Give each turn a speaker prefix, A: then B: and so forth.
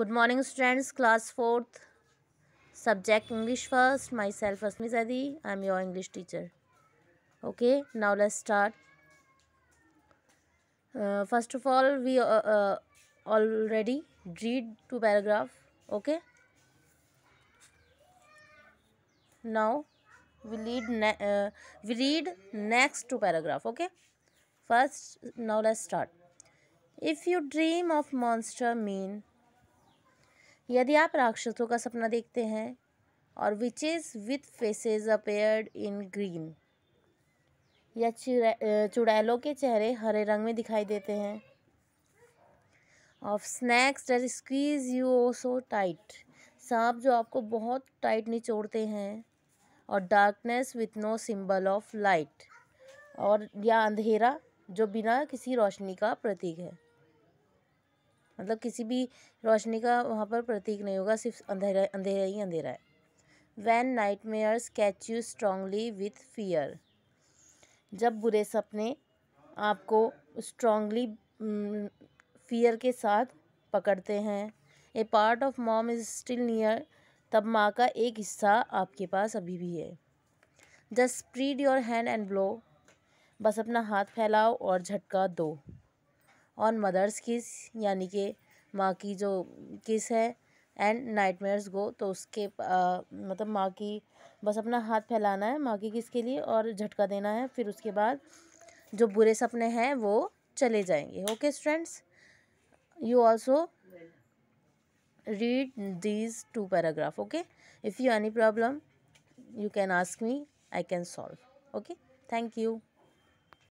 A: good morning students class 4th subject english first myself asmi zadi i'm your english teacher okay now let's start uh, first of all we uh, uh, already read two paragraph okay now we read uh, we read next two paragraph okay first now let's start if you dream of monster mean यदि आप राक्षसों का सपना देखते हैं और is with faces appeared in green या चुड़ैलों के चेहरे हरे रंग में दिखाई देते हैं of snakes that squeeze you oh so tight सांप जो आपको बहुत टाइट निचोड़ते हैं और darkness with no symbol of light और या अंधेरा जो बिना किसी रोशनी का प्रतीक है मतलब किसी भी रोशनी का वहाँ पर प्रतीक नहीं होगा सिर्फ अंधेरा अंधेरा ही अंधेरा है when nightmares catch you strongly with fear जब बुरे सपने आपको स्ट्रांगली फियर के साथ पकड़ते हैं a part of mom is still near तब माँ का एक हिस्सा आपके पास अभी भी है just spread your hand and blow बस अपना हाथ फैलाओ और झटका दो ऑन मदर्स किस यानी कि माँ की जो किस है एंड नाइट मेयर्स गो तो उसके आ, मतलब माँ की बस अपना हाथ फैलाना है माँ की किस के लिए और झटका देना है फिर उसके बाद जो बुरे सपने हैं वो चले जाएंगे okay students you also read these two paragraph okay if you any problem you can ask me I can solve okay thank you